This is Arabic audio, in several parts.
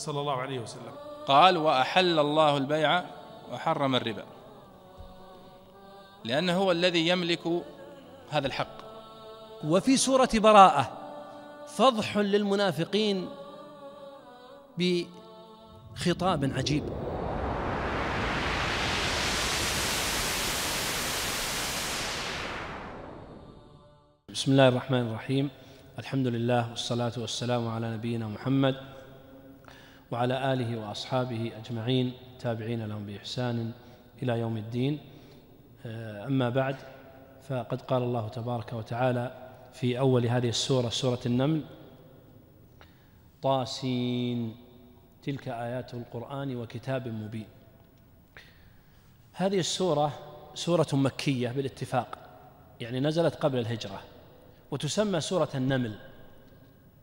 صلى الله عليه وسلم قال وأحل الله البيع وحرم الربا لأنه هو الذي يملك هذا الحق وفي سورة براءة فضح للمنافقين بخطاب عجيب بسم الله الرحمن الرحيم الحمد لله والصلاة والسلام على نبينا محمد وعلى آله وأصحابه أجمعين تابعين لهم بإحسان إلى يوم الدين آه، أما بعد فقد قال الله تبارك وتعالى في أول هذه السورة سورة النمل طاسين تلك آيات القرآن وكتاب مبين هذه السورة سورة مكية بالاتفاق يعني نزلت قبل الهجرة وتسمى سورة النمل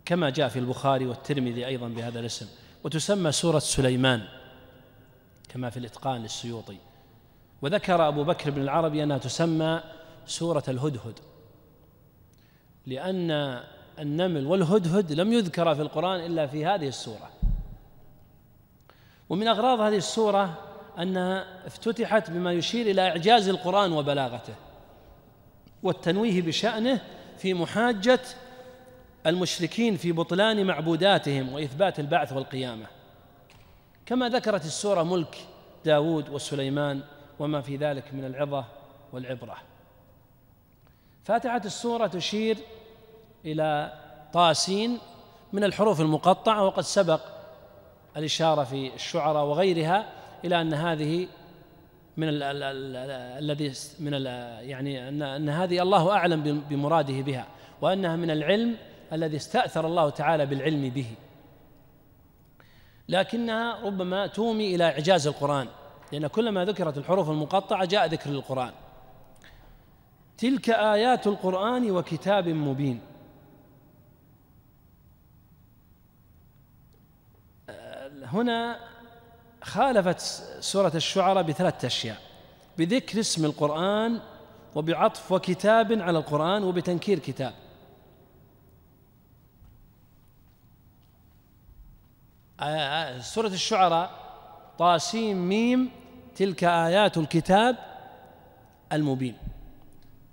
كما جاء في البخاري والترمذي أيضا بهذا الاسم وتسمى سورة سليمان كما في الإتقان للسيوطي وذكر أبو بكر بن العربي أنها تسمى سورة الهدهد لأن النمل والهدهد لم يذكر في القرآن إلا في هذه السورة ومن أغراض هذه السورة أنها افتتحت بما يشير إلى إعجاز القرآن وبلاغته والتنويه بشأنه في محاجة المشركين في بطلان معبوداتهم وإثبات البعث والقيامة كما ذكرت السورة ملك داود وسليمان وما في ذلك من العظة والعبرة فاتحة السورة تشير إلى طاسين من الحروف المقطعة وقد سبق الإشارة في الشعراء وغيرها إلى أن هذه من الذي من يعني يعني أن هذه الله أعلم بمراده بها وأنها من العلم الذي استأثر الله تعالى بالعلم به لكنها ربما تومي إلى إعجاز القرآن لأن كلما ذكرت الحروف المقطعة جاء ذكر القران تلك آيات القرآن وكتاب مبين هنا خالفت سورة الشعراء بثلاث أشياء بذكر اسم القرآن وبعطف وكتاب على القرآن وبتنكير كتاب آه، آه، سورة الشعراء طاسيم ميم تلك آيات الكتاب المبين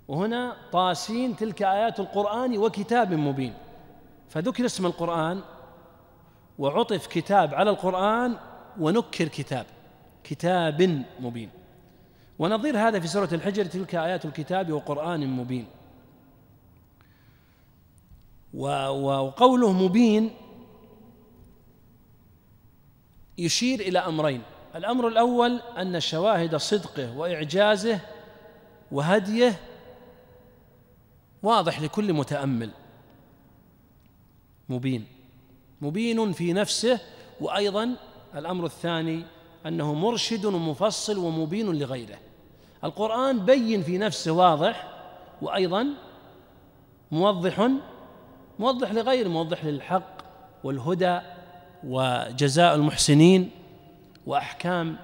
وهنا طاسين تلك آيات القرآن وكتاب مبين فذكر اسم القرآن وعطف كتاب على القرآن ونكر كتاب كتاب مبين ونظير هذا في سورة الحجر تلك آيات الكتاب وقرآن مبين وقوله مبين يشير إلى أمرين الأمر الأول أن شواهد صدقه وإعجازه وهديه واضح لكل متأمل مبين مبين في نفسه وأيضا الأمر الثاني أنه مرشد ومفصل ومبين لغيره القرآن بين في نفسه واضح وأيضا موضح موضح لغيره موضح للحق والهدى وجزاء المحسنين واحكام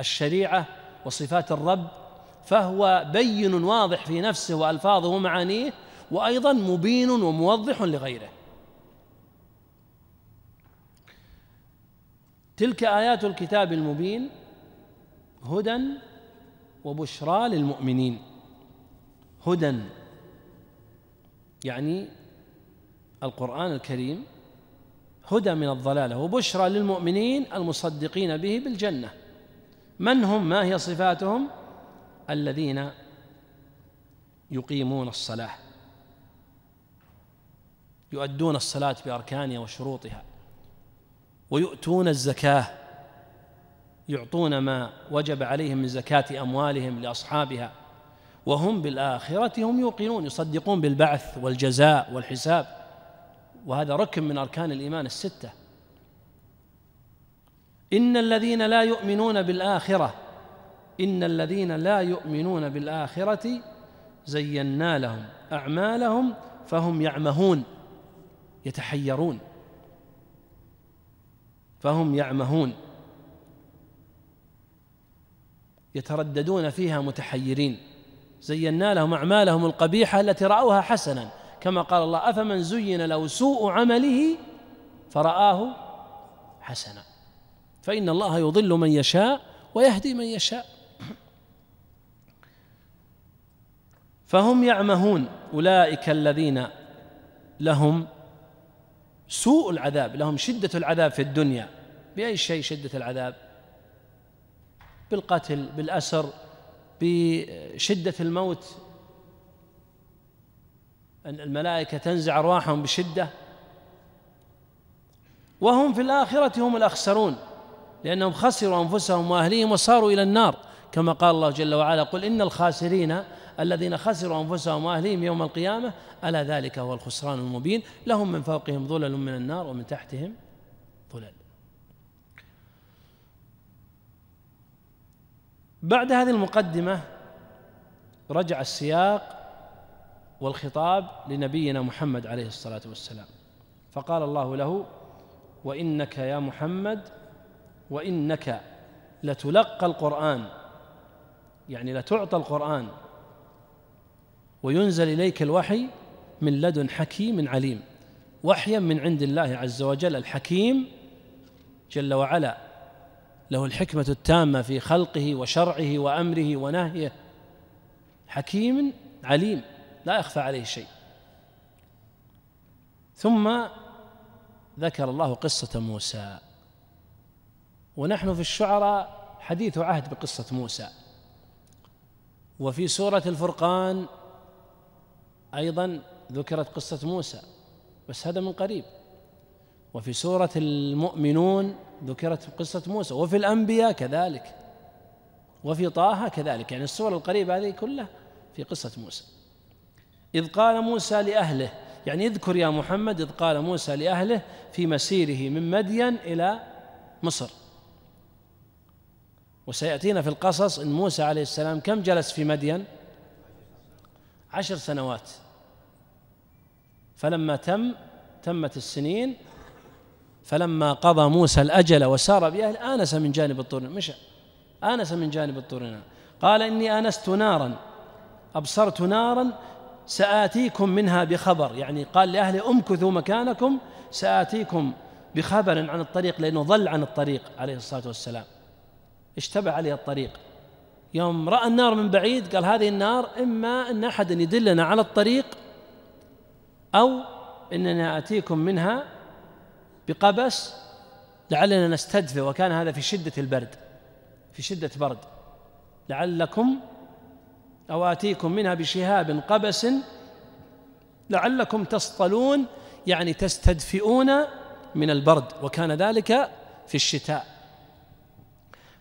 الشريعه وصفات الرب فهو بين واضح في نفسه والفاظه ومعانيه وايضا مبين وموضح لغيره تلك ايات الكتاب المبين هدى وبشرى للمؤمنين هدى يعني القران الكريم هدى من الضلاله وبشرى للمؤمنين المصدقين به بالجنه من هم ما هي صفاتهم الذين يقيمون الصلاه يؤدون الصلاه باركانها وشروطها ويؤتون الزكاه يعطون ما وجب عليهم من زكاه اموالهم لاصحابها وهم بالاخره هم يوقنون يصدقون بالبعث والجزاء والحساب وهذا ركن من أركان الإيمان الستة إن الذين لا يؤمنون بالآخرة إن الذين لا يؤمنون بالآخرة زينا لهم أعمالهم فهم يعمهون يتحيرون فهم يعمهون يترددون فيها متحيرين زينا لهم أعمالهم القبيحة التي رأوها حسنا كما قال الله أفمن زين له سوء عمله فرآه حسنا فإن الله يضل من يشاء ويهدي من يشاء فهم يعمهون أولئك الذين لهم سوء العذاب لهم شدة العذاب في الدنيا بأي شيء شدة العذاب بالقتل بالأسر بشدة الموت الملائكة تنزع أرواحهم بشدة وهم في الآخرة هم الأخسرون لأنهم خسروا أنفسهم وأهليهم وصاروا إلى النار كما قال الله جل وعلا قل إن الخاسرين الذين خسروا أنفسهم وأهليهم يوم القيامة ألا ذلك هو الخسران المبين لهم من فوقهم ظلل من النار ومن تحتهم ظلل بعد هذه المقدمة رجع السياق والخطاب لنبينا محمد عليه الصلاة والسلام فقال الله له وإنك يا محمد وإنك لتلقى القرآن يعني لتعطى القرآن وينزل إليك الوحي من لدن حكيم عليم وحيا من عند الله عز وجل الحكيم جل وعلا له الحكمة التامة في خلقه وشرعه وأمره ونهيه حكيم عليم لا يخفى عليه شيء ثم ذكر الله قصة موسى ونحن في الشعراء حديث عهد بقصة موسى وفي سورة الفرقان أيضا ذكرت قصة موسى بس هذا من قريب وفي سورة المؤمنون ذكرت قصة موسى وفي الأنبياء كذلك وفي طه كذلك يعني السور القريبة هذه كلها في قصة موسى إذ قال موسى لأهله يعني اذكر يا محمد إذ قال موسى لأهله في مسيره من مدين إلى مصر وسيأتينا في القصص أن موسى عليه السلام كم جلس في مدين عشر سنوات فلما تم تمت السنين فلما قضى موسى الأجل وسار بأهل آنس من جانب الطور مشى آنس من جانب الطور قال إني آنست نارا أبصرت نارا سآتيكم منها بخبر يعني قال لأهل أمكثوا مكانكم سآتيكم بخبر عن الطريق لأنه ضل عن الطريق عليه الصلاة والسلام اشتبع عليه الطريق يوم رأى النار من بعيد قال هذه النار إما أن أحد يدلنا على الطريق أو إننا آتيكم منها بقبس لعلنا نستدفئ وكان هذا في شدة البرد في شدة برد لعلكم أو آتيكم منها بشهاب قبس لعلكم تصطلون يعني تستدفئون من البرد وكان ذلك في الشتاء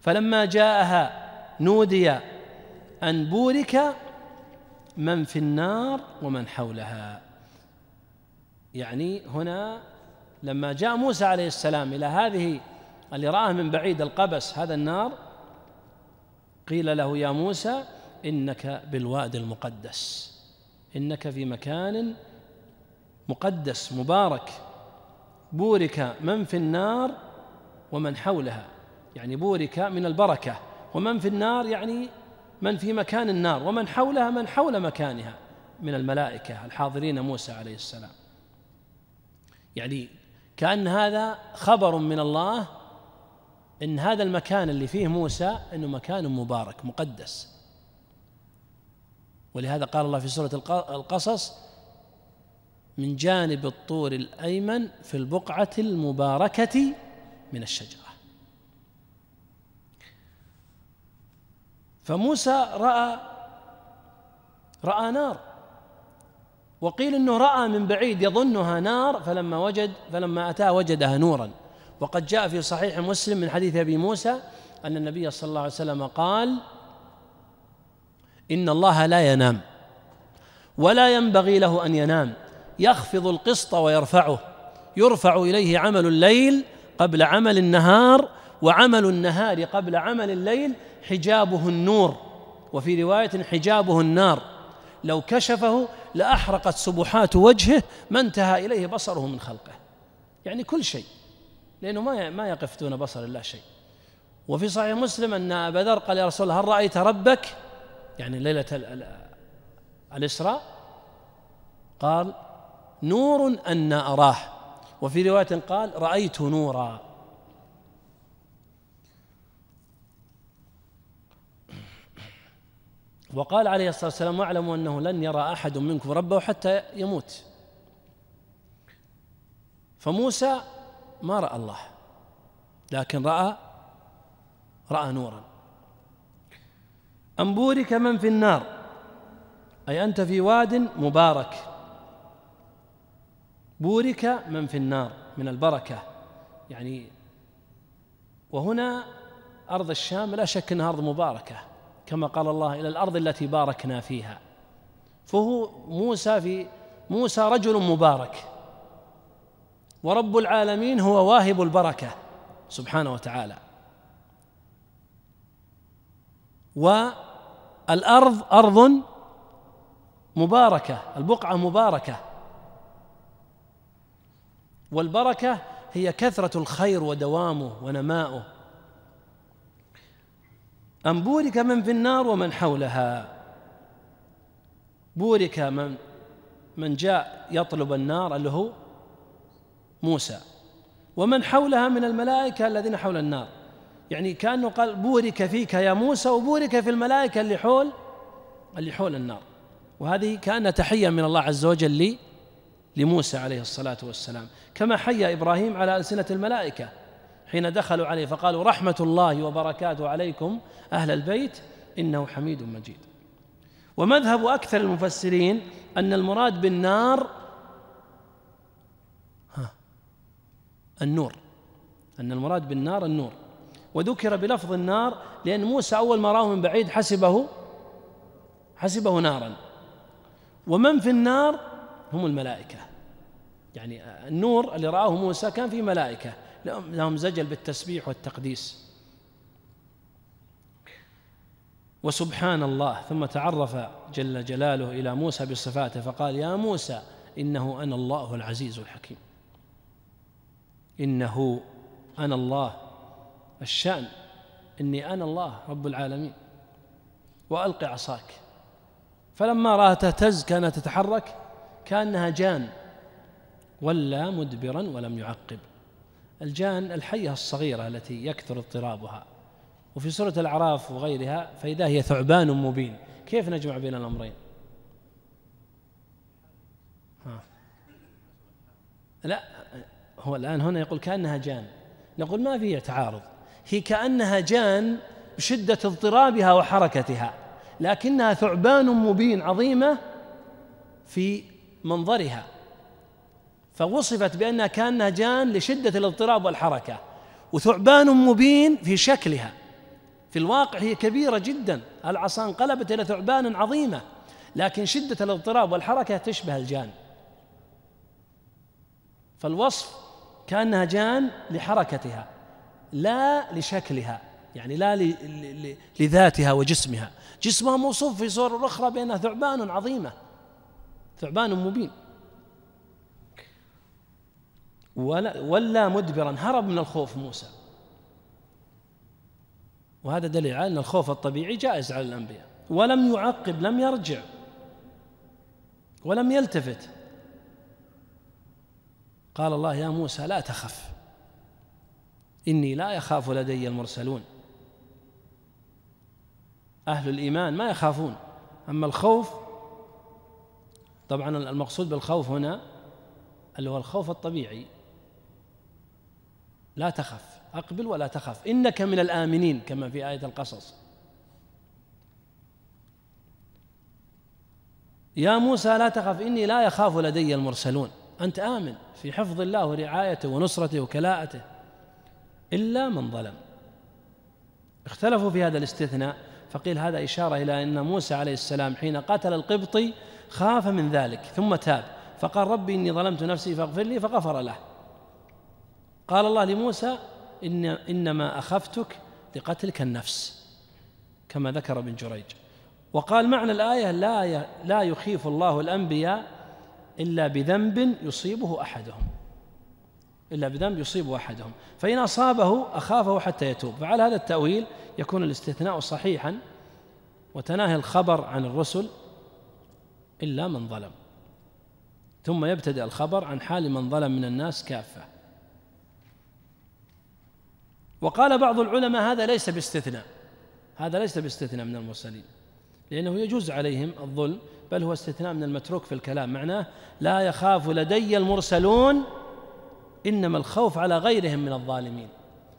فلما جاءها نودي أن بورك من في النار ومن حولها يعني هنا لما جاء موسى عليه السلام إلى هذه اللي رآه من بعيد القبس هذا النار قيل له يا موسى إنك بالواد المقدس إنك في مكان مقدس مبارك بورك من في النار ومن حولها يعني بورك من البركة ومن في النار يعني من في مكان النار ومن حولها من حول مكانها من الملائكة الحاضرين موسى عليه السلام يعني كأن هذا خبر من الله ان هذا المكان اللي فيه موسى انه مكان مبارك مقدس ولهذا قال الله في سورة القصص من جانب الطور الأيمن في البقعة المباركة من الشجرة فموسى رأى رأى نار وقيل انه راى من بعيد يظنها نار فلما وجد فلما اتاه وجدها نورا وقد جاء في صحيح مسلم من حديث ابي موسى ان النبي صلى الله عليه وسلم قال إن الله لا ينام ولا ينبغي له أن ينام يخفض القسط ويرفعه يرفع إليه عمل الليل قبل عمل النهار وعمل النهار قبل عمل الليل حجابه النور وفي رواية حجابه النار لو كشفه لأحرقت سبحات وجهه ما انتهى إليه بصره من خلقه يعني كل شيء لأنه ما ما يقف دون بصر الله شيء وفي صحيح مسلم أن أبا ذر قال يا رسول الله هل رأيت ربك؟ يعني ليلة الإسراء قال نور أن أراه وفي رواية قال رأيت نورا وقال عليه الصلاة والسلام واعلموا أنه لن يرى أحد منكم ربه حتى يموت فموسى ما رأى الله لكن رأى رأى نورا أن بورك من في النار أي أنت في واد مبارك بورك من في النار من البركة يعني وهنا أرض الشام لا شك أنها أرض مباركة كما قال الله إلى الأرض التي باركنا فيها فهو موسى في موسى رجل مبارك ورب العالمين هو واهب البركة سبحانه وتعالى و الأرض أرض مباركة البقعة مباركة والبركة هي كثرة الخير ودوامه ونماؤه أن بورك من في النار ومن حولها بورك من من جاء يطلب النار اللي هو موسى ومن حولها من الملائكة الذين حول النار يعني كانه قال بورك فيك يا موسى وبورك في الملائكه اللي حول اللي حول النار وهذه كان تحيه من الله عز وجل لي لموسى عليه الصلاه والسلام كما حيا ابراهيم على السنه الملائكه حين دخلوا عليه فقالوا رحمه الله وبركاته عليكم اهل البيت انه حميد مجيد ومذهب اكثر المفسرين ان المراد بالنار ها النور ان المراد بالنار النور وذكر بلفظ النار لأن موسى أول ما راه من بعيد حسبه حسبه نارا ومن في النار هم الملائكة يعني النور اللي رآه موسى كان فيه ملائكة لهم زجل بالتسبيح والتقديس وسبحان الله ثم تعرف جل جلاله إلى موسى بصفاته فقال يا موسى إنه أنا الله العزيز الحكيم إنه أنا الله الشأن إني أنا الله رب العالمين وألق عصاك فلما رأى تهتز كانت تتحرك كأنها جان ولا مدبرا ولم يعقب الجان الحية الصغيرة التي يكثر اضطرابها وفي سورة الأعراف وغيرها فإذا هي ثعبان مبين كيف نجمع بين الأمرين ها. لا هو الآن هنا يقول كأنها جان نقول ما فيه تعارض هي كأنها جان بشدة اضطرابها وحركتها لكنها ثعبان مبين عظيمة في منظرها فوصفت بأنها كأنها جان لشدة الاضطراب والحركة وثعبان مبين في شكلها في الواقع هي كبيرة جدا العصا انقلبت إلى ثعبان عظيمة لكن شدة الاضطراب والحركة تشبه الجان فالوصف كأنها جان لحركتها لا لشكلها يعني لا لذاتها وجسمها جسمها موصوف في صور أخرى بأنها ثعبان عظيمة ثعبان مبين ولا, ولا مدبرا هرب من الخوف موسى وهذا دليل على أن الخوف الطبيعي جائز على الأنبياء ولم يعقب لم يرجع ولم يلتفت قال الله يا موسى لا تخف إني لا يخاف لدي المرسلون أهل الإيمان ما يخافون أما الخوف طبعا المقصود بالخوف هنا اللي هو الخوف الطبيعي لا تخف أقبل ولا تخف إنك من الآمنين كما في آية القصص يا موسى لا تخف إني لا يخاف لدي المرسلون أنت آمن في حفظ الله ورعايته ونصرته وكلاءته إلا من ظلم اختلفوا في هذا الاستثناء فقيل هذا إشارة إلى أن موسى عليه السلام حين قتل القبطي خاف من ذلك ثم تاب فقال ربي إني ظلمت نفسي فاغفر لي فغفر له قال الله لموسى إن إنما أخفتك لقتلك النفس كما ذكر ابن جريج وقال معنى الآية لا لا يخيف الله الأنبياء إلا بذنب يصيبه أحدهم إلا بذنب يصيب أحدهم فإن أصابه أخافه حتى يتوب فعلى هذا التأويل يكون الاستثناء صحيحا وتناهي الخبر عن الرسل إلا من ظلم ثم يبتدأ الخبر عن حال من ظلم من الناس كافة وقال بعض العلماء هذا ليس باستثناء هذا ليس باستثناء من المرسلين لأنه يجوز عليهم الظلم بل هو استثناء من المتروك في الكلام معناه لا يخاف لدي المرسلون إنما الخوف على غيرهم من الظالمين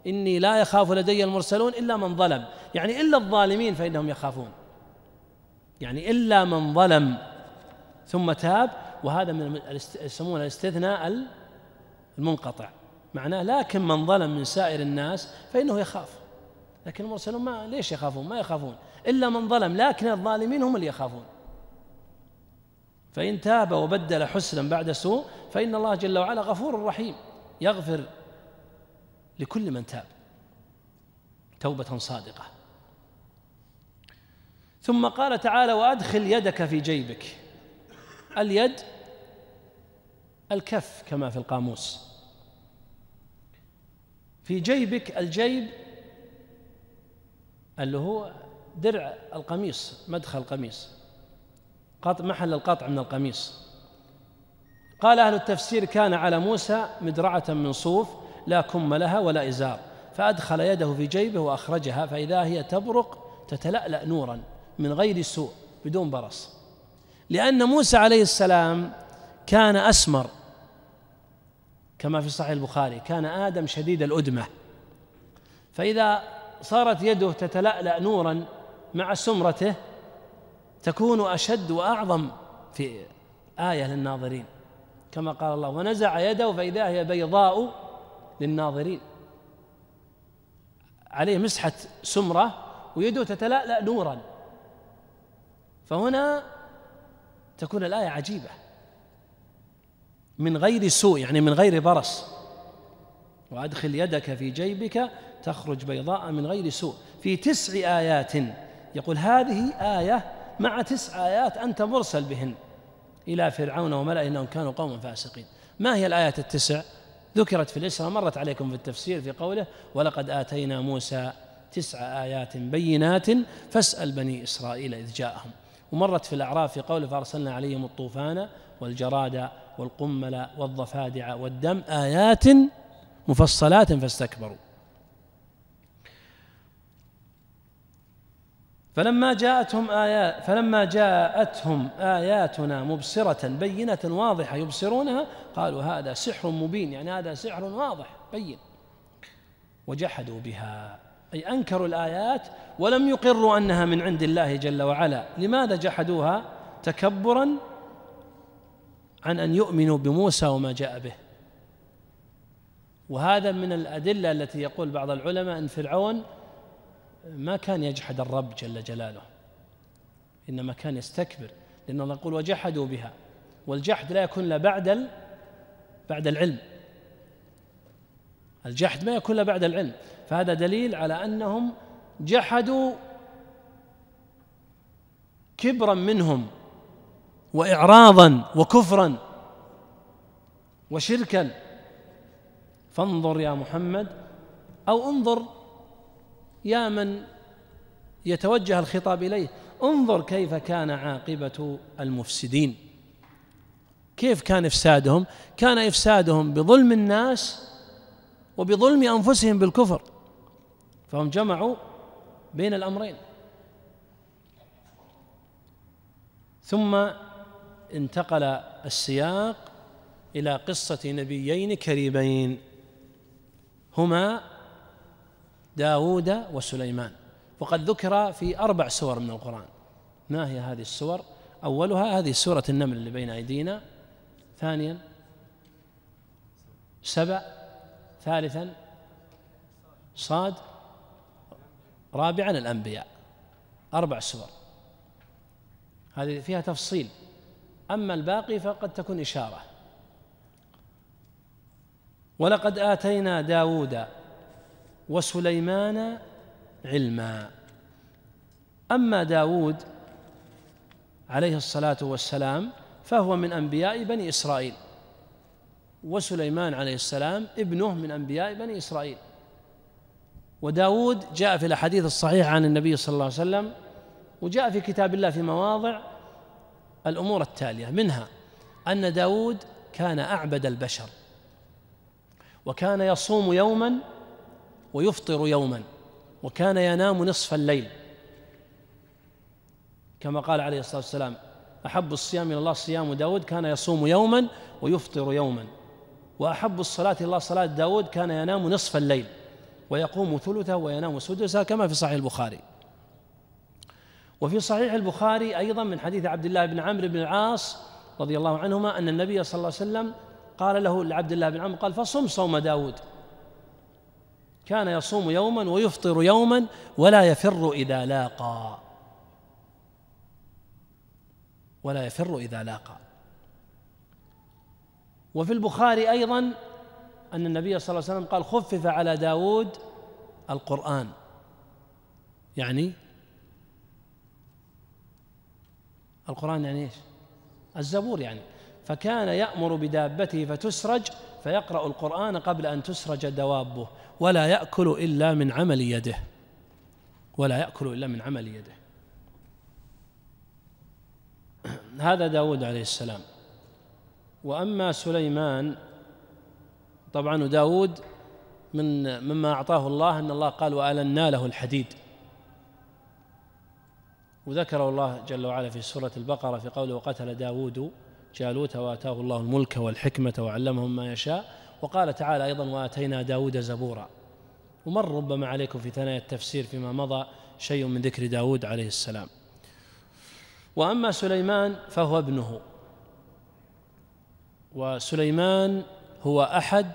إني لا يخاف لدي المرسلون إلا من ظلم يعني إلا الظالمين فإنهم يخافون يعني إلا من ظلم ثم تاب وهذا من يسمونه الاستثناء المنقطع معناه لكن من ظلم من سائر الناس فإنه يخاف لكن المرسلون ما ليش يخافون ما يخافون إلا من ظلم لكن الظالمين هم اللي يخافون فإن تاب وبدل حسنا بعد سوء فإن الله جل وعلا غفور رحيم يغفر لكل من تاب توبة صادقة ثم قال تعالى وأدخل يدك في جيبك اليد الكف كما في القاموس في جيبك الجيب اللي هو درع القميص مدخل القميص قط محل القطع من القميص قال أهل التفسير كان على موسى مدرعة من صوف لا كم لها ولا إزار فأدخل يده في جيبه وأخرجها فإذا هي تبرق تتلألأ نورا من غير سوء بدون برص لأن موسى عليه السلام كان أسمر كما في صحيح البخاري كان آدم شديد الأدمة فإذا صارت يده تتلألأ نورا مع سمرته تكون أشد وأعظم في آية للناظرين كما قال الله ونزع يده فإذا هي بيضاء للناظرين عليه مسحة سمرة ويده تتلألأ نورا فهنا تكون الآية عجيبة من غير سوء يعني من غير برص وأدخل يدك في جيبك تخرج بيضاء من غير سوء في تسع آيات يقول هذه آية مع تسع آيات أنت مرسل بهن إلى فرعون وملأ إنهم كانوا قوما فاسقين ما هي الآيات التسع ذكرت في الإسراء مرت عليكم في التفسير في قوله ولقد آتينا موسى تسع آيات بينات فاسأل بني إسرائيل إذ جاءهم ومرت في الأعراف في قوله فأرسلنا عليهم الطوفان والجراد والقمل والضفادع والدم آيات مفصلات فاستكبروا فلما جاءتهم آيات فلما جاءتهم آياتنا مبصرة بينة واضحة يبصرونها قالوا هذا سحر مبين يعني هذا سحر واضح بين وجحدوا بها أي أنكروا الآيات ولم يقروا أنها من عند الله جل وعلا لماذا جحدوها تكبرا عن أن يؤمنوا بموسى وما جاء به وهذا من الأدلة التي يقول بعض العلماء أن فرعون ما كان يجحد الرب جل جلاله إنما كان يستكبر لأن الله يقول وجحدوا بها والجحد لا يكون إلا بعد بعد العلم الجحد ما يكون إلا بعد العلم فهذا دليل على أنهم جحدوا كبرا منهم وإعراضا وكفرا وشركا فانظر يا محمد أو انظر يا من يتوجه الخطاب اليه انظر كيف كان عاقبه المفسدين كيف كان افسادهم كان افسادهم بظلم الناس وبظلم انفسهم بالكفر فهم جمعوا بين الامرين ثم انتقل السياق الى قصه نبيين كريمين هما داوود وسليمان وقد ذكر في أربع سور من القرآن ما هي هذه السور أولها هذه سورة النمل اللي بين أيدينا ثانيا سبع ثالثا صاد رابعا الأنبياء أربع سور هذه فيها تفصيل أما الباقي فقد تكون إشارة ولقد آتينا داوود وسليمان علما أما داود عليه الصلاة والسلام فهو من أنبياء بني إسرائيل وسليمان عليه السلام ابنه من أنبياء بني إسرائيل وداود جاء في الأحاديث الصحيحة عن النبي صلى الله عليه وسلم وجاء في كتاب الله في مواضع الأمور التالية منها أن داود كان أعبد البشر وكان يصوم يوما ويفطر يوما وكان ينام نصف الليل كما قال عليه الصلاة والسلام أحب الصيام إلى الله صيام داود كان يصوم يوما ويفطر يوما وأحب الصلاة إلى الله صلاة داود كان ينام نصف الليل ويقوم ثلثه وينام سدسه كما في صحيح البخاري وفي صحيح البخاري أيضا من حديث عبد الله بن عمرو بن العاص رضي الله عنهما أن النبي صلى الله عليه وسلم قال له لعبد الله بن عمرو قال فصم صوم داود كان يصوم يوما ويفطر يوما ولا يفر إذا لاقى ولا يفر إذا لاقى وفي البخاري أيضا أن النبي صلى الله عليه وسلم قال خفف على داود القرآن يعني القرآن يعني إيش الزبور يعني فكان يأمر بدابته فتسرج فيقرأ القرآن قبل أن تسرج دوابه ولا يأكل إلا من عمل يده ولا يأكل إلا من عمل يده هذا داود عليه السلام وأما سليمان طبعا داود من مما أعطاه الله أن الله قال وألنا له الحديد وذكره الله جل وعلا في سورة البقرة في قوله وقتل داود جالوت وآتاه الله الملك والحكمة وعلمهم ما يشاء وقال تعالى أيضا وآتينا داود زبورا ومر ربما عليكم في ثنايا التفسير فيما مضى شيء من ذكر داود عليه السلام وأما سليمان فهو ابنه وسليمان هو أحد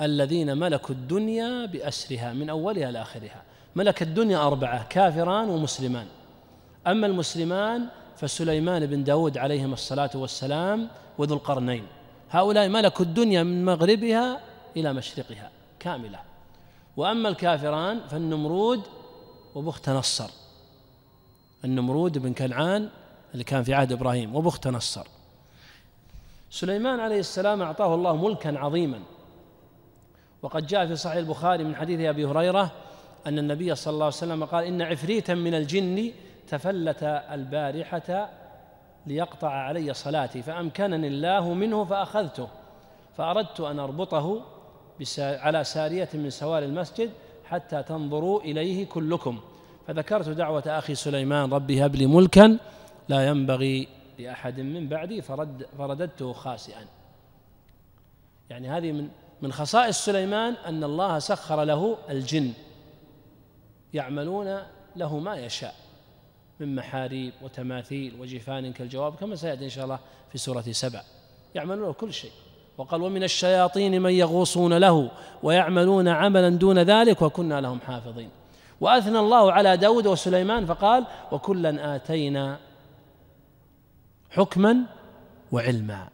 الذين ملكوا الدنيا بأسرها من أولها لآخرها ملك الدنيا أربعة كافران ومسلمان أما المسلمان فسليمان بن داود عليهما الصلاة والسلام وذو القرنين هؤلاء ملكوا الدنيا من مغربها إلى مشرقها كاملة وأما الكافران فالنمرود وبخت نصر النمرود بن كنعان اللي كان في عهد إبراهيم وبخت نصر سليمان عليه السلام أعطاه الله ملكا عظيما وقد جاء في صحيح البخاري من حديث أبي هريرة أن النبي صلى الله عليه وسلم قال إن عفريتا من الجن تفلت البارحة ليقطع علي صلاتي فأمكنني الله منه فأخذته فأردت أن أربطه على سارية من سوار المسجد حتى تنظروا إليه كلكم فذكرت دعوة أخي سليمان ربي هب لي ملكا لا ينبغي لأحد من بعدي فرد فرددته خاسئا يعني هذه من من خصائص سليمان أن الله سخر له الجن يعملون له ما يشاء من محاريب وتماثيل وجفان كالجواب كما سيأتي إن شاء الله في سورة سبع يعملون كل شيء وقال ومن الشياطين من يغوصون له ويعملون عملا دون ذلك وكنا لهم حافظين وأثنى الله على داود وسليمان فقال وكلا آتينا حكما وعلما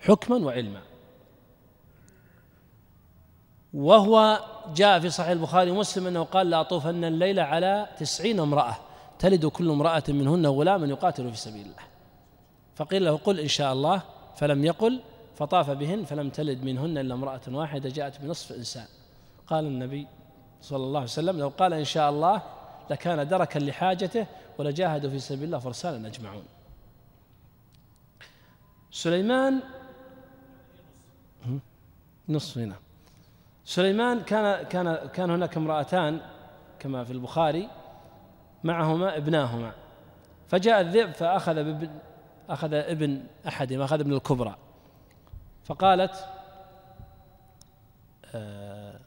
حكما وعلما وهو جاء في صحيح البخاري ومسلم أنه قال لأطوفن الليل على تسعين امرأة تلد كل امرأة منهن غلاما يقاتل في سبيل الله فقيل له قل إن شاء الله فلم يقل فطاف بهن فلم تلد منهن إلا امرأة واحدة جاءت بنصف إنسان قال النبي صلى الله عليه وسلم لو قال إن شاء الله لكان دركا لحاجته ولجاهدوا في سبيل الله فرسانا أجمعون سليمان نصف هنا سليمان كان كان كان هناك امرأتان كما في البخاري معهما ابناهما فجاء الذئب فأخذ بابن أخذ ابن أحدهما أخذ ابن الكبرى فقالت آه،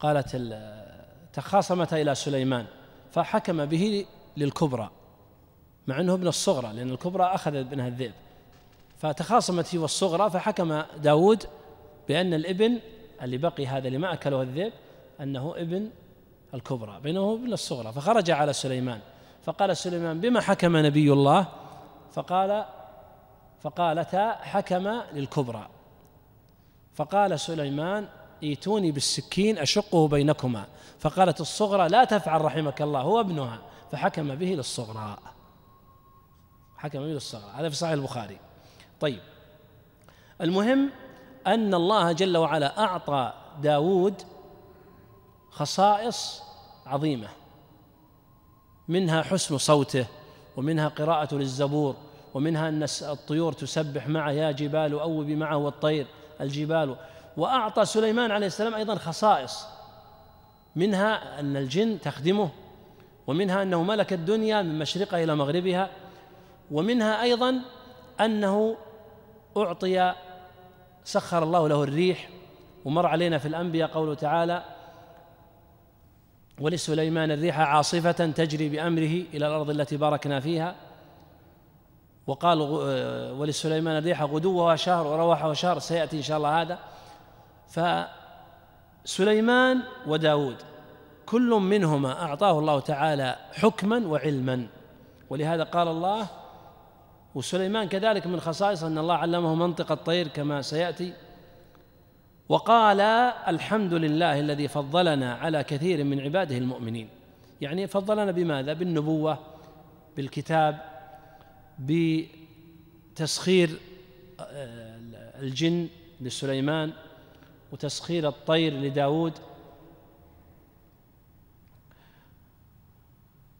قالت تخاصمتا إلى سليمان فحكم به للكبرى مع أنه ابن الصغرى لأن الكبرى أخذ ابنها الذئب فتخاصمت هي والصغرى فحكم داود بأن الابن اللي بقي هذا اللي ما أكله الذئب أنه ابن الكبرى بينه وبين الصغرى فخرج على سليمان فقال سليمان بما حكم نبي الله فقال فقالتا حكم للكبرى فقال سليمان ائتوني بالسكين اشقه بينكما فقالت الصغرى لا تفعل رحمك الله هو ابنها فحكم به للصغرى حكم به للصغرى هذا في صحيح البخاري طيب المهم ان الله جل وعلا اعطى داود خصائص عظيمه منها حسن صوته ومنها قراءة للزبور ومنها أن الطيور تسبح معه يا جبال أوبي معه والطير الجبال وأعطى سليمان عليه السلام أيضا خصائص منها أن الجن تخدمه ومنها أنه ملك الدنيا من مشرقها إلى مغربها ومنها أيضا أنه أعطي سخر الله له الريح ومر علينا في الأنبياء قوله تعالى ولسليمان الريح عاصفة تجري بأمره إلى الأرض التي باركنا فيها وقال آه، ولسليمان الريح غدوها شهر ورواحها شهر سيأتي إن شاء الله هذا فسليمان وداود كل منهما أعطاه الله تعالى حكما وعلما ولهذا قال الله وسليمان كذلك من خصائصه أن الله علمه منطق الطير كما سيأتي وقال الحمد لله الذي فضلنا على كثير من عباده المؤمنين يعني فضلنا بماذا بالنبوه بالكتاب بتسخير آه، الجن لسليمان وتسخير الطير لداود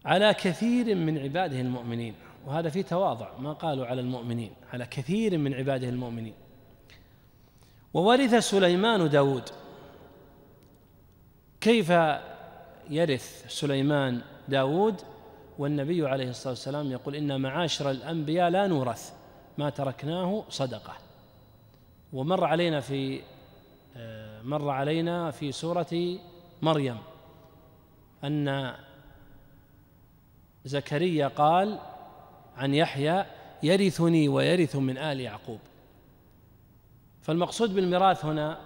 على كثير من عباده المؤمنين وهذا فيه تواضع ما قالوا على المؤمنين على كثير من عباده المؤمنين وورث سليمان داود كيف يرث سليمان داود والنبي عليه الصلاة والسلام يقول إن معاشر الأنبياء لا نورث ما تركناه صدقة ومر علينا في آه، مر علينا في سورة مريم أن زكريا قال عن يحيى يرثني ويرث من آل يعقوب فالمقصود بالميراث هنا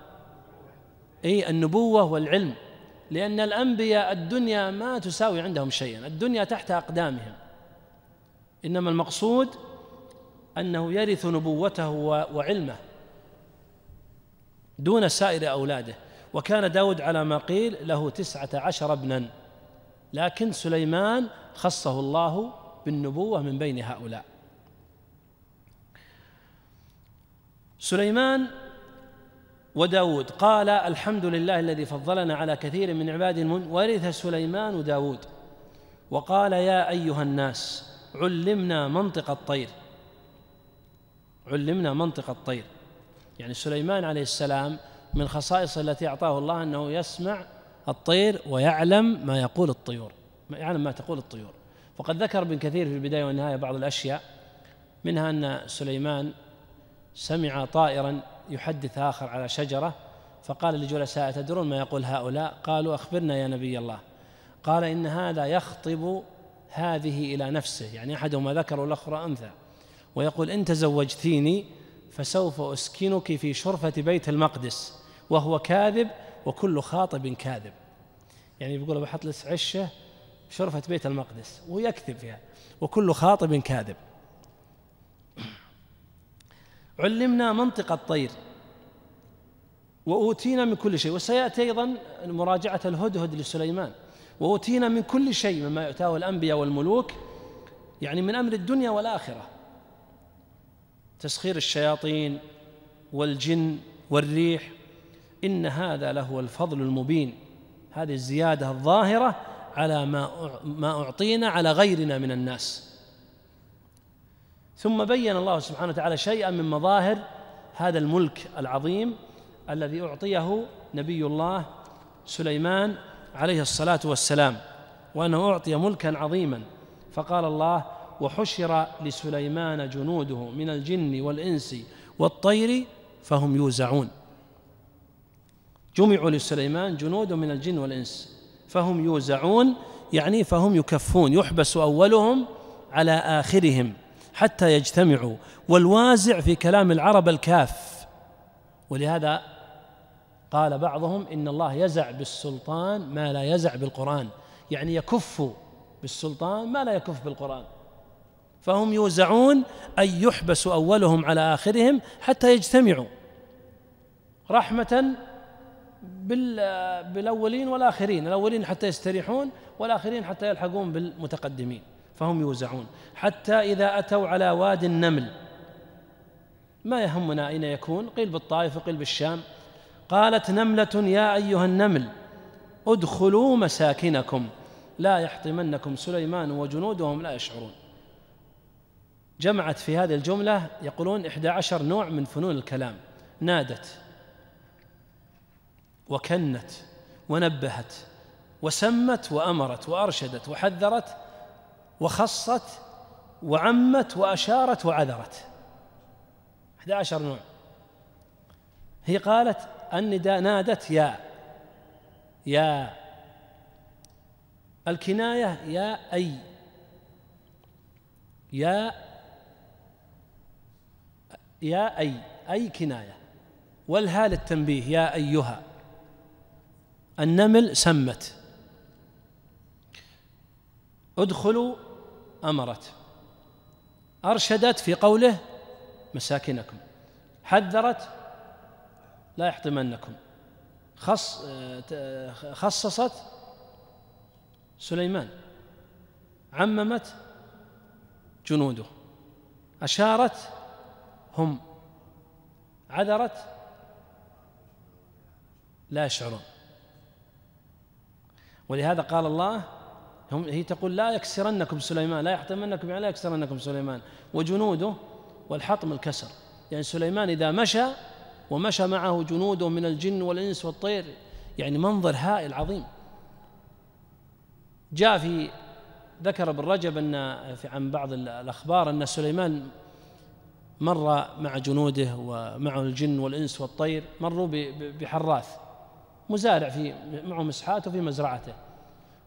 اي النبوه والعلم لان الانبياء الدنيا ما تساوي عندهم شيئا الدنيا تحت اقدامهم انما المقصود انه يرث نبوته وعلمه دون سائر اولاده وكان داود على ما قيل له تسعة عشر ابنا لكن سليمان خصه الله بالنبوة من بين هؤلاء سليمان وداود قال الحمد لله الذي فضلنا على كثير من عباده ورث سليمان داود وقال يا أيها الناس علمنا منطق الطير علمنا منطق الطير يعني سليمان عليه السلام من خصائص التي أعطاه الله أنه يسمع الطير ويعلم ما يقول الطيور يعلم ما تقول الطيور وقد ذكر ابن كثير في البداية والنهاية بعض الأشياء منها أن سليمان سمع طائرا يحدث آخر على شجرة فقال لجلساء تدرون ما يقول هؤلاء قالوا أخبرنا يا نبي الله قال إن هذا يخطب هذه إلى نفسه يعني أحدهما ذكر والأخرى أنثى ويقول إن تزوجتيني فسوف أسكنك في شرفة بيت المقدس وهو كاذب وكل خاطب كاذب يعني بيقول بحط لك عشه شرفة بيت المقدس ويكذب فيها وكل خاطب كاذب علمنا منطق الطير وأوتينا من كل شيء وسيأتي أيضا مراجعة الهدهد لسليمان وأوتينا من كل شيء مما يؤتاه الأنبياء والملوك يعني من أمر الدنيا والآخرة تسخير الشياطين والجن والريح إن هذا لهو الفضل المبين هذه الزيادة الظاهرة على ما ما أعطينا على غيرنا من الناس ثم بين الله سبحانه وتعالى شيئا من مظاهر هذا الملك العظيم الذي أعطيه نبي الله سليمان عليه الصلاة والسلام وأنه أعطي ملكا عظيما فقال الله وحشر لسليمان جنوده من الجن والإنس والطير فهم يوزعون جمعوا لسليمان جنوده من الجن والإنس فهم يوزعون يعني فهم يكفون يحبس أولهم على آخرهم حتى يجتمعوا والوازع في كلام العرب الكاف ولهذا قال بعضهم إن الله يزع بالسلطان ما لا يزع بالقرآن يعني يكف بالسلطان ما لا يكف بالقرآن فهم يوزعون أي يحبس أولهم على آخرهم حتى يجتمعوا رحمة بالأولين والآخرين الأولين حتى يستريحون والآخرين حتى يلحقون بالمتقدمين فهم يوزعون حتى إذا أتوا على واد النمل ما يهمنا أين يكون قيل بالطائف وقيل بالشام قالت نملة يا أيها النمل ادخلوا مساكنكم لا يحطمنكم سليمان وجنودهم وهم لا يشعرون جمعت في هذه الجملة يقولون إحدى عشر نوع من فنون الكلام نادت وكنت ونبهت وسمت وأمرت وأرشدت وحذرت وخصت وعمت وأشارت وعذرت 11 نوع هي قالت النداء نادت يا يا الكناية يا أي يا يا أي أي كناية والها للتنبيه يا أيها النمل سمت ادخلوا امرت ارشدت في قوله مساكنكم حذرت لا يحطمنكم خص خصصت سليمان عممت جنوده أشارت هم عذرت لا يشعرون ولهذا قال الله هم هي تقول لا يكسرنكم سليمان لا يحطمنكم يعني لا يكسرنكم سليمان وجنوده والحطم الكسر يعني سليمان إذا مشى ومشى معه جنوده من الجن والإنس والطير يعني منظر هائل عظيم جاء في ذكر ابن رجب أن في عن بعض الأخبار أن سليمان مر مع جنوده ومعه الجن والإنس والطير مروا بحراث مزارع في معه مسحات وفي مزرعته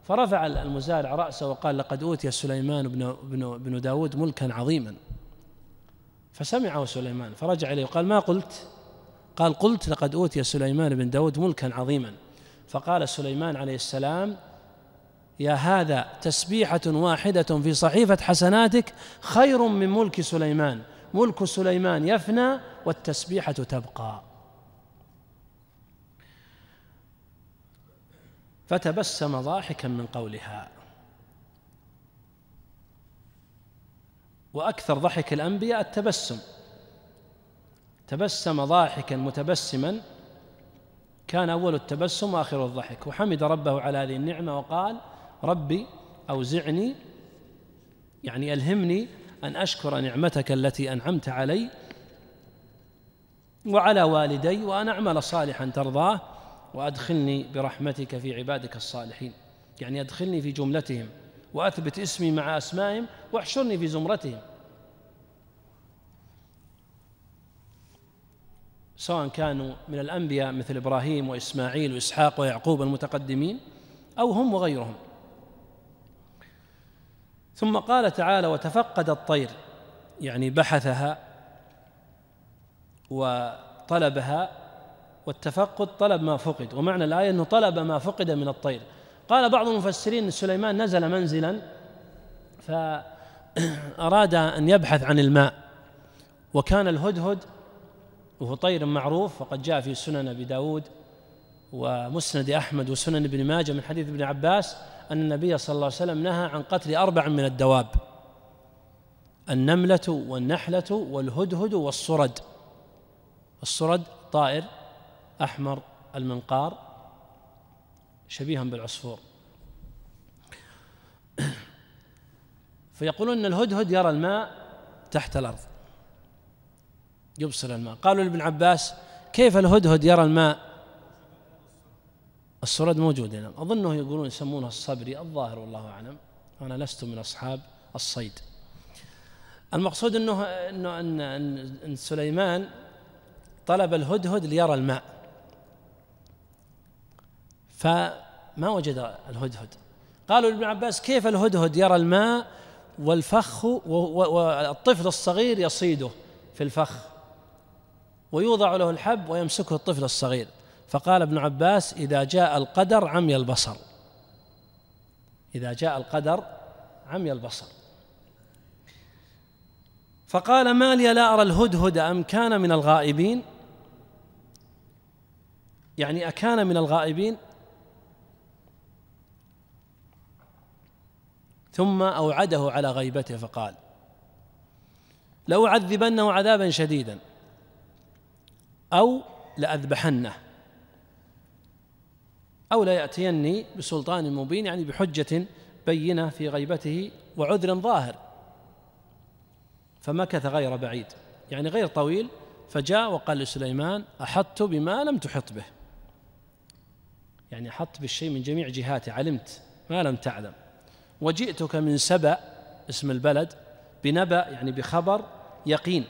فرفع المزارع رأسه وقال لقد أوتي سليمان بن, بن, بن داود ملكا عظيما فسمعه سليمان فرجع إليه وقال ما قلت قال قلت لقد أوتي سليمان بن داود ملكا عظيما فقال سليمان عليه السلام يا هذا تسبيحة واحدة في صحيفة حسناتك خير من ملك سليمان ملك سليمان يفنى والتسبيحة تبقى فتبسم ضاحكا من قولها واكثر ضحك الانبياء التبسم تبسم ضاحكا متبسما كان اول التبسم واخر الضحك وحمد ربه على هذه النعمه وقال ربي اوزعني يعني الهمني ان اشكر نعمتك التي انعمت علي وعلى والدي وان اعمل صالحا ترضاه وأدخلني برحمتك في عبادك الصالحين يعني أدخلني في جملتهم وأثبت اسمي مع أسمائهم واحشرني في زمرتهم سواء كانوا من الأنبياء مثل إبراهيم وإسماعيل وإسحاق ويعقوب المتقدمين أو هم وغيرهم ثم قال تعالى وتفقد الطير يعني بحثها وطلبها والتفقد طلب ما فقد ومعنى الآية أنه طلب ما فقد من الطير قال بعض المفسرين أن سليمان نزل منزلا فأراد أن يبحث عن الماء وكان الهدهد وهو طير معروف وقد جاء في سنن أبي داود ومسند أحمد وسنن ابن ماجه من حديث ابن عباس أن النبي صلى الله عليه وسلم نهى عن قتل أربع من الدواب النملة والنحلة والهدهد والصرد الصرد طائر أحمر المنقار شبيها بالعصفور فيقولون أن الهدهد يرى الماء تحت الأرض يبصر الماء قالوا لابن عباس كيف الهدهد يرى الماء السراد موجود هنا أظنه يقولون يسمونه الصبري الظاهر والله أعلم أنا لست من أصحاب الصيد المقصود أنه أنه أن, أن سليمان طلب الهدهد ليرى الماء فما وجد الهدهد قالوا لابن عباس كيف الهدهد يرى الماء والفخ والطفل الصغير يصيده في الفخ ويوضع له الحب ويمسكه الطفل الصغير فقال ابن عباس إذا جاء القدر عمي البصر إذا جاء القدر عمي البصر فقال ما لي لا أرى الهدهد أم كان من الغائبين يعني أكان من الغائبين ثم أوعده على غيبته فقال لأعذبنه عذابا شديدا أو لأذبحنه أو لا يأتيني بسلطان مبين يعني بحجة بينة في غيبته وعذر ظاهر فمكث غير بعيد يعني غير طويل فجاء وقال لسليمان أحطت بما لم تحط به يعني أحط بالشيء من جميع جهاته علمت ما لم تعلم وجئتك من سبأ اسم البلد بنبأ يعني بخبر يقين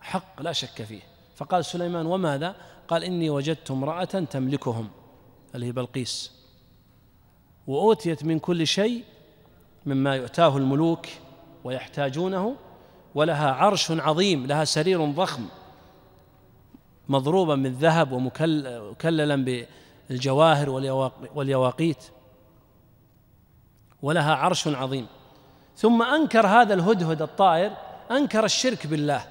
حق لا شك فيه فقال سليمان وماذا قال إني وجدت امرأة تملكهم اللي هي بلقيس وأوتيت من كل شيء مما يؤتاه الملوك ويحتاجونه ولها عرش عظيم لها سرير ضخم مضروبا من ذهب ومكللا بالجواهر واليواقيت ولها عرش عظيم ثم انكر هذا الهدهد الطائر انكر الشرك بالله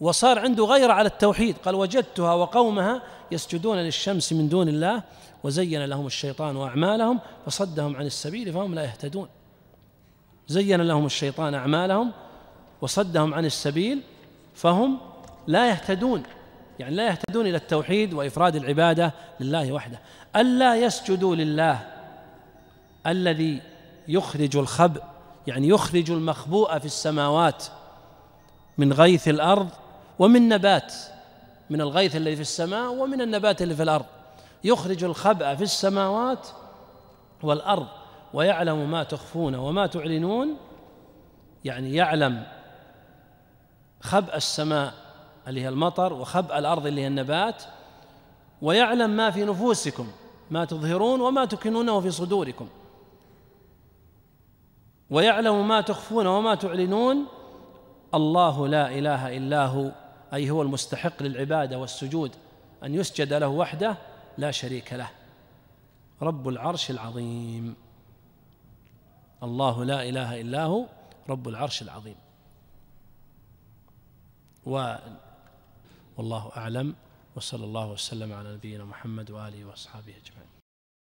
وصار عنده غيره على التوحيد قال وجدتها وقومها يسجدون للشمس من دون الله وزين لهم الشيطان اعمالهم فصدهم عن السبيل فهم لا يهتدون زين لهم الشيطان اعمالهم وصدهم عن السبيل فهم لا يهتدون يعني لا يهتدون الى التوحيد وافراد العباده لله وحده الا يسجدوا لله الذي يخرج الخب يعني يخرج المخبوء في السماوات من غيث الارض ومن نبات من الغيث الذي في السماء ومن النبات اللي في الارض يخرج الخبأ في السماوات والارض ويعلم ما تخفون وما تعلنون يعني يعلم خبأ السماء اللي هي المطر وخبأ الارض اللي هي النبات ويعلم ما في نفوسكم ما تظهرون وما تكنونه في صدوركم ويعلم ما تخفون وما تعلنون الله لا اله الا هو اي هو المستحق للعباده والسجود ان يسجد له وحده لا شريك له رب العرش العظيم الله لا اله الا هو رب العرش العظيم و والله اعلم وصلى الله وسلم على نبينا محمد واله واصحابه اجمعين